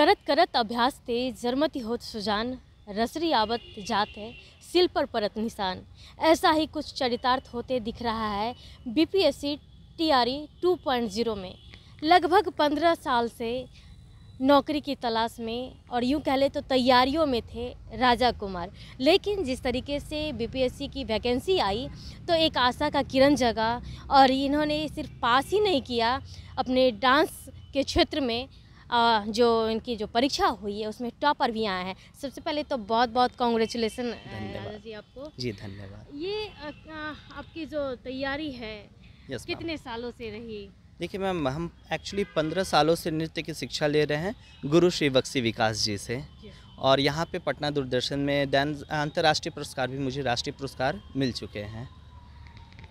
करत करत अभ्यास ते जरमती होत सुजान रसरी आवत जात है सिल पर परत निशान ऐसा ही कुछ चरितार्थ होते दिख रहा है बीपीएससी टीआरई 2.0 में लगभग पंद्रह साल से नौकरी की तलाश में और यूँ कह ले तो तैयारियों में थे राजा कुमार लेकिन जिस तरीके से बीपीएससी की वैकेंसी आई तो एक आशा का किरण जगा और इन्होंने सिर्फ पास ही नहीं किया अपने डांस के क्षेत्र में जो इनकी जो परीक्षा हुई है उसमें टॉपर भी आए हैं सबसे पहले तो बहुत बहुत कॉन्ग्रेचुलेसन जी आपको जी धन्यवाद ये आपकी जो तैयारी है कितने सालों से रही देखिए मैम हम एक्चुअली पंद्रह सालों से नृत्य की शिक्षा ले रहे हैं गुरु श्री बक्सी विकास जी से और यहाँ पे पटना दूरदर्शन में दैन अंतर्राष्ट्रीय पुरस्कार भी मुझे राष्ट्रीय पुरस्कार मिल चुके हैं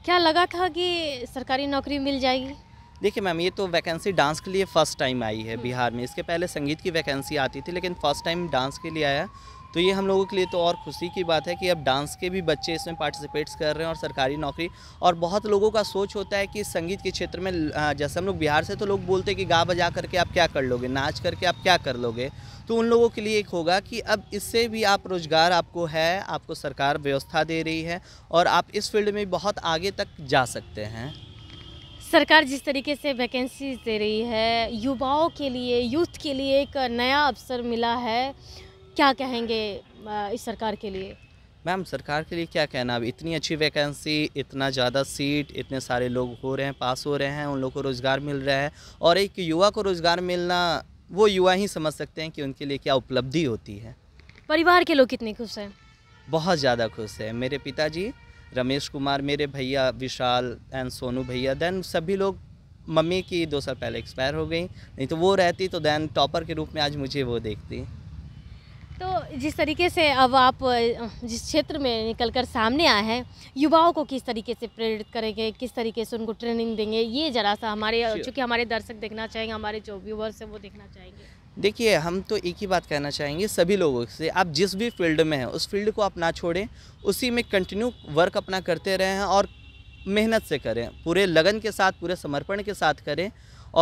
क्या लगा था कि सरकारी नौकरी मिल जाएगी देखिए मैम ये तो वैकेंसी डांस के लिए फ़र्स्ट टाइम आई है बिहार में इसके पहले संगीत की वैकेंसी आती थी लेकिन फ़र्स्ट टाइम डांस के लिए आया तो ये हम लोगों के लिए तो और खुशी की बात है कि अब डांस के भी बच्चे इसमें पार्टिसिपेट्स कर रहे हैं और सरकारी नौकरी और बहुत लोगों का सोच होता है कि संगीत के क्षेत्र में जैसे हम लोग बिहार से तो लोग बोलते हैं कि गा बजा करके आप क्या कर लोगे नाच करके आप क्या कर लोगे तो उन लोगों के लिए एक होगा कि अब इससे भी आप रोज़गार आपको है आपको सरकार व्यवस्था दे रही है और आप इस फील्ड में बहुत आगे तक जा सकते हैं सरकार जिस तरीके से वैकेंसीज दे रही है युवाओं के लिए यूथ के लिए एक नया अवसर मिला है क्या कहेंगे इस सरकार के लिए मैम सरकार के लिए क्या कहना अब इतनी अच्छी वैकेंसी इतना ज़्यादा सीट इतने सारे लोग हो रहे हैं पास हो रहे हैं उन लोगों को रोज़गार मिल रहा है और एक युवा को रोज़गार मिलना वो युवा ही समझ सकते हैं कि उनके लिए क्या उपलब्धि होती है परिवार के लोग कितने खुश हैं बहुत ज़्यादा खुश हैं मेरे पिताजी रमेश कुमार मेरे भैया विशाल एंड सोनू भैया देन सभी लोग मम्मी की दो साल पहले एक्सपायर हो गई नहीं तो वो रहती तो देन टॉपर के रूप में आज मुझे वो देखती तो जिस तरीके से अब आप जिस क्षेत्र में निकल कर सामने आए हैं युवाओं को किस तरीके से प्रेरित करेंगे किस तरीके से उनको ट्रेनिंग देंगे ये ज़रा सा हमारे चूँकि हमारे दर्शक देखना चाहेंगे हमारे जो व्यूवर्स हैं वो देखना चाहेंगे देखिए हम तो एक ही बात कहना चाहेंगे सभी लोगों से आप जिस भी फील्ड में हैं उस फील्ड को आप ना छोड़ें उसी में कंटिन्यू वर्क अपना करते रहें और मेहनत से करें पूरे लगन के साथ पूरे समर्पण के साथ करें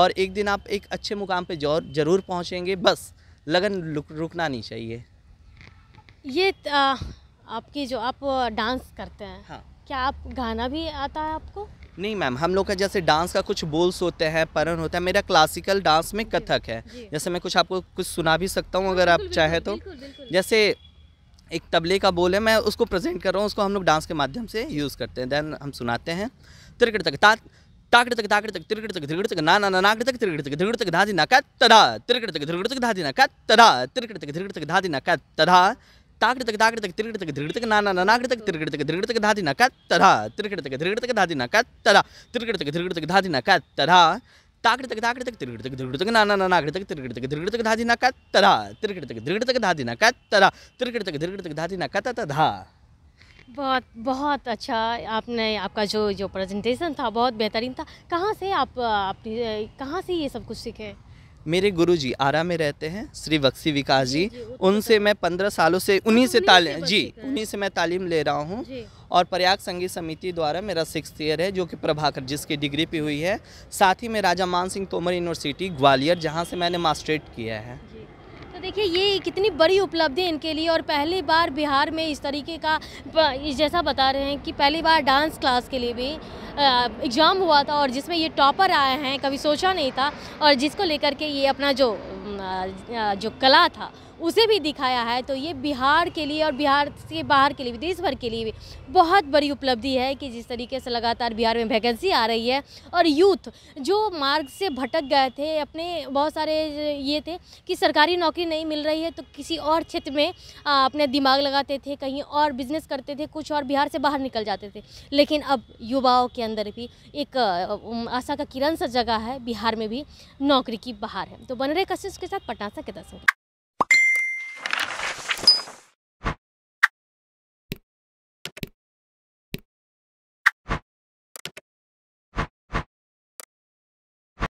और एक दिन आप एक अच्छे मुकाम पे जरूर पहुंचेंगे बस लगन रुकना नहीं चाहिए ये आपकी जो आप डांस करते हैं हाँ। क्या आप गाना भी आता है आपको नहीं मैम हम लोग का जैसे डांस का कुछ बोल्स होते हैं परन होता है मेरा क्लासिकल डांस में कथक है जैसे मैं कुछ आपको कुछ सुना भी सकता हूँ अगर आप चाहें तो जैसे एक तबले का बोल है मैं उसको प्रेजेंट कर रहा हूँ उसको हम लोग डांस के माध्यम से यूज़ करते हैं देन हम सुनाते हैं त्रिकट तक ताकट तक ताकट तक त्रिकट तक त्रिकट तक ना ना ना तक त्रिकट तक त्रिकट तक धा ना का तदा त्रिकट तक त्रिकट तक धा ना का तदा त्रिकट तक त्रिकट तक धा ना का तदा ताकड़ ताकड़ तक तक ताकृतक ताकृतक त्रिकृतक धृतक नाना नानाकृतक तक धृतक धाति न कत्तधा त्रिकृतक धृतक धाति न कत्तधा त्रिकृतक धृतक धाति न कत्तधा ताकृतक ताकृतक त्रिकृतक धृतक नाना नानाकृतक त्रिकृतक धृतक धाति न कत्तधा त्रिकृतक धृतक तिरगड़ तक कत्तधा तक धाधी धाति न कत्तधा बहुत बहुत अच्छा आपने आपका जो जो प्रेजेंटेशन था बहुत बेहतरीन था कहाँ से आप अपनी कहाँ से ये सब कुछ सीखे मेरे गुरुजी आरा में रहते हैं श्री बक्सी विकास जी, जी उनसे मैं पंद्रह सालों से उन्हीं से ताली जी उन्हीं से मैं तालीम ले रहा हूँ और प्रयाग संगीत समिति द्वारा मेरा सिक्स ईयर है जो कि प्रभाकर जिसकी डिग्री पे हुई है साथ ही मैं राजा मान सिंह तोमर यूनिवर्सिटी ग्वालियर जहाँ से मैंने मास्टरेट किया है तो देखिए ये कितनी बड़ी उपलब्धि इनके लिए और पहली बार बिहार में इस तरीके का जैसा बता रहे हैं कि पहली बार डांस क्लास के लिए भी एग्ज़ाम हुआ था और जिसमें ये टॉपर आए हैं कभी सोचा नहीं था और जिसको लेकर के ये अपना जो जो कला था उसे भी दिखाया है तो ये बिहार के लिए और बिहार से बाहर के लिए भी देश भर के लिए भी बहुत बड़ी उपलब्धि है कि जिस तरीके से लगातार बिहार में वैकेंसी आ रही है और यूथ जो मार्ग से भटक गए थे अपने बहुत सारे ये थे कि सरकारी नौकरी नहीं मिल रही है तो किसी और क्षेत्र में अपने दिमाग लगाते थे कहीं और बिजनेस करते थे कुछ और बिहार से बाहर निकल जाते थे लेकिन अब युवाओं के अंदर भी एक आशा का किरण सा जगह है बिहार में भी नौकरी की बाहर है तो बन रहे कशिश के साथ पटना के किता